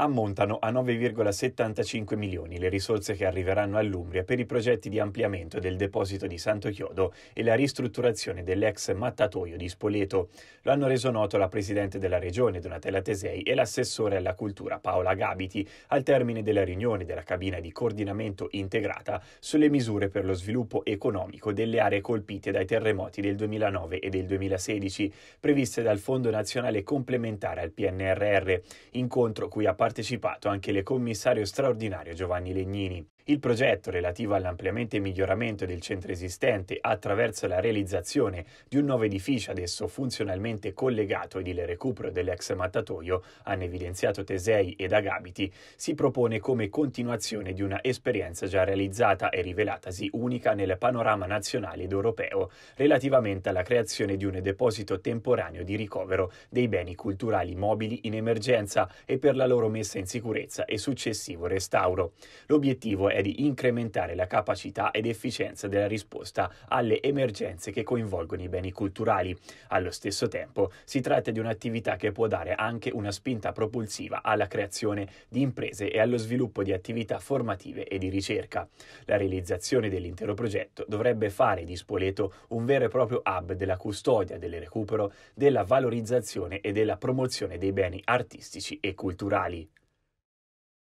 Ammontano a 9,75 milioni le risorse che arriveranno all'Umbria per i progetti di ampliamento del deposito di Santo Chiodo e la ristrutturazione dell'ex mattatoio di Spoleto. Lo hanno reso noto la Presidente della Regione Donatella Tesei e l'assessore alla cultura Paola Gabiti al termine della riunione della cabina di coordinamento integrata sulle misure per lo sviluppo economico delle aree colpite dai terremoti del 2009 e del 2016 previste dal Fondo Nazionale Complementare al PNRR, incontro cui ha parlato partecipato anche il commissario straordinario Giovanni Legnini. Il progetto relativo all'ampliamento e miglioramento del centro esistente attraverso la realizzazione di un nuovo edificio ad esso funzionalmente collegato ed il recupero dell'ex mattatoio, hanno evidenziato Tesei ed Agabiti, si propone come continuazione di una esperienza già realizzata e rivelatasi unica nel panorama nazionale ed europeo relativamente alla creazione di un deposito temporaneo di ricovero dei beni culturali mobili in emergenza e per la loro messa messa in sicurezza e successivo restauro. L'obiettivo è di incrementare la capacità ed efficienza della risposta alle emergenze che coinvolgono i beni culturali. Allo stesso tempo si tratta di un'attività che può dare anche una spinta propulsiva alla creazione di imprese e allo sviluppo di attività formative e di ricerca. La realizzazione dell'intero progetto dovrebbe fare di Spoleto un vero e proprio hub della custodia, del recupero, della valorizzazione e della promozione dei beni artistici e culturali.